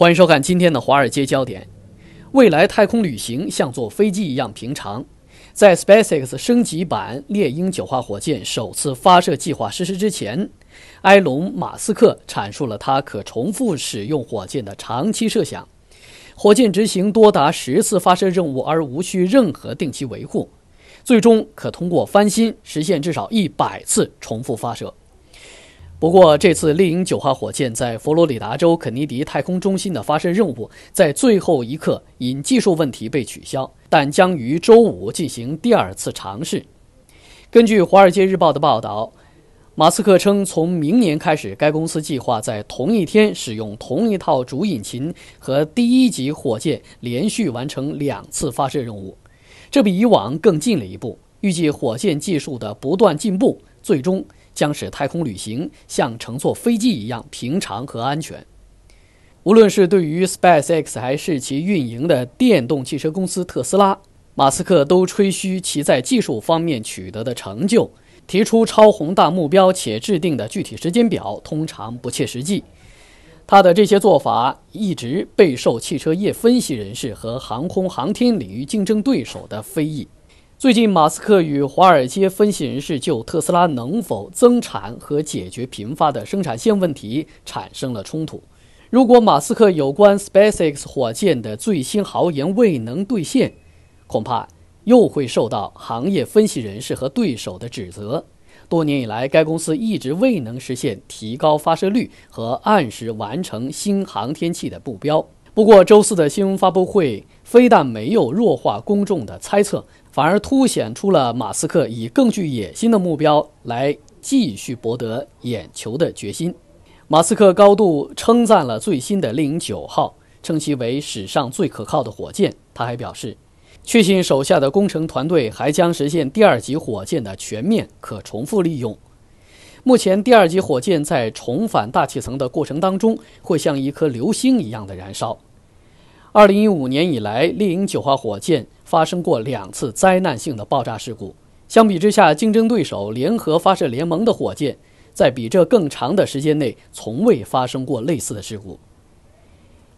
欢迎收看今天的《华尔街焦点》。未来太空旅行像坐飞机一样平常。在 SpaceX 升级版猎鹰九号火箭首次发射计划实施之前，埃隆·马斯克阐述了他可重复使用火箭的长期设想：火箭执行多达十次发射任务而无需任何定期维护，最终可通过翻新实现至少一百次重复发射。不过，这次猎鹰九号火箭在佛罗里达州肯尼迪太空中心的发射任务在最后一刻因技术问题被取消，但将于周五进行第二次尝试。根据《华尔街日报》的报道，马斯克称，从明年开始，该公司计划在同一天使用同一套主引擎和第一级火箭连续完成两次发射任务，这比以往更近了一步。预计火箭技术的不断进步，最终。将使太空旅行像乘坐飞机一样平常和安全。无论是对于 SpaceX 还是其运营的电动汽车公司特斯拉，马斯克都吹嘘其在技术方面取得的成就，提出超宏大目标且制定的具体时间表通常不切实际。他的这些做法一直备受汽车业分析人士和航空航天领域竞争对手的非议。最近，马斯克与华尔街分析人士就特斯拉能否增产和解决频发的生产线问题产生了冲突。如果马斯克有关 SpaceX 火箭的最新豪言未能兑现，恐怕又会受到行业分析人士和对手的指责。多年以来，该公司一直未能实现提高发射率和按时完成新航天器的目标。不过，周四的新闻发布会非但没有弱化公众的猜测，反而凸显出了马斯克以更具野心的目标来继续博得眼球的决心。马斯克高度称赞了最新的猎鹰九号，称其为史上最可靠的火箭。他还表示，确信手下的工程团队还将实现第二级火箭的全面可重复利用。目前，第二级火箭在重返大气层的过程当中，会像一颗流星一样的燃烧。二零一五年以来，猎鹰九号火箭发生过两次灾难性的爆炸事故。相比之下，竞争对手联合发射联盟的火箭在比这更长的时间内从未发生过类似的事故。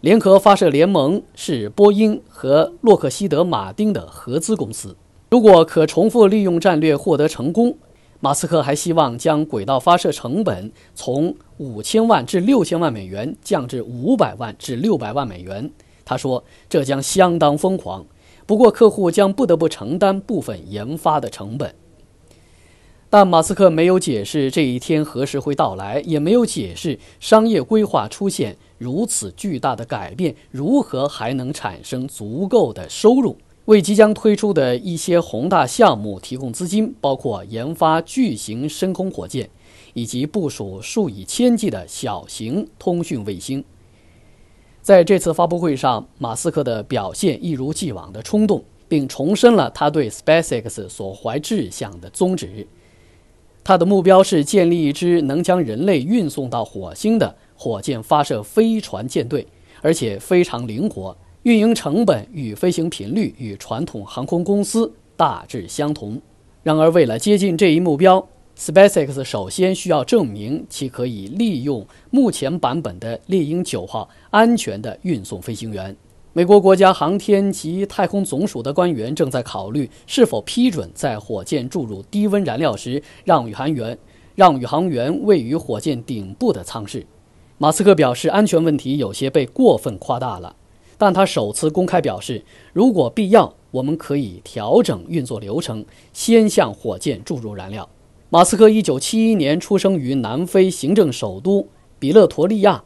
联合发射联盟是波音和洛克希德马丁的合资公司。如果可重复利用战略获得成功，马斯克还希望将轨道发射成本从五千万至六千万美元降至五百万至六百万美元。他说：“这将相当疯狂，不过客户将不得不承担部分研发的成本。”但马斯克没有解释这一天何时会到来，也没有解释商业规划出现如此巨大的改变如何还能产生足够的收入，为即将推出的一些宏大项目提供资金，包括研发巨型深空火箭，以及部署数以千计的小型通讯卫星。在这次发布会上，马斯克的表现一如既往的冲动，并重申了他对 SpaceX 所怀志向的宗旨。他的目标是建立一支能将人类运送到火星的火箭发射飞船舰队，而且非常灵活，运营成本与飞行频率与传统航空公司大致相同。然而，为了接近这一目标，SpaceX 首先需要证明其可以利用目前版本的猎鹰九号安全的运送飞行员。美国国家航天及太空总署的官员正在考虑是否批准在火箭注入低温燃料时让宇航员让宇航员位于火箭顶部的舱室。马斯克表示，安全问题有些被过分夸大了，但他首次公开表示，如果必要，我们可以调整运作流程，先向火箭注入燃料。马斯克1971年出生于南非行政首都比勒陀利亚，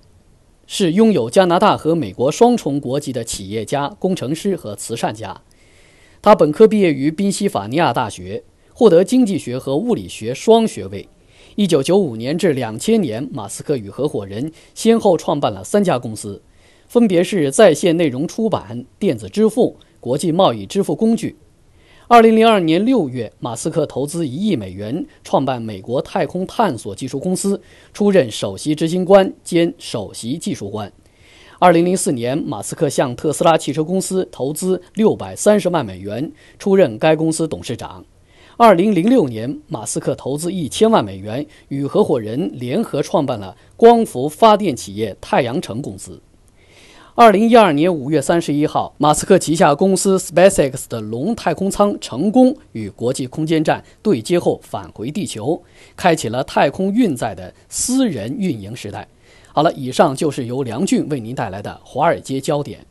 是拥有加拿大和美国双重国籍的企业家、工程师和慈善家。他本科毕业于宾夕法尼亚大学，获得经济学和物理学双学位。1995年至2000年，马斯克与合伙人先后创办了三家公司，分别是在线内容出版、电子支付、国际贸易支付工具。二零零二年六月，马斯克投资一亿美元创办美国太空探索技术公司，出任首席执行官兼首席技术官。二零零四年，马斯克向特斯拉汽车公司投资六百三十万美元，出任该公司董事长。二零零六年，马斯克投资一千万美元，与合伙人联合创办了光伏发电企业太阳城公司。二零一二年五月三十一号，马斯克旗下公司 SpaceX 的龙太空舱成功与国际空间站对接后返回地球，开启了太空运载的私人运营时代。好了，以上就是由梁俊为您带来的《华尔街焦点》。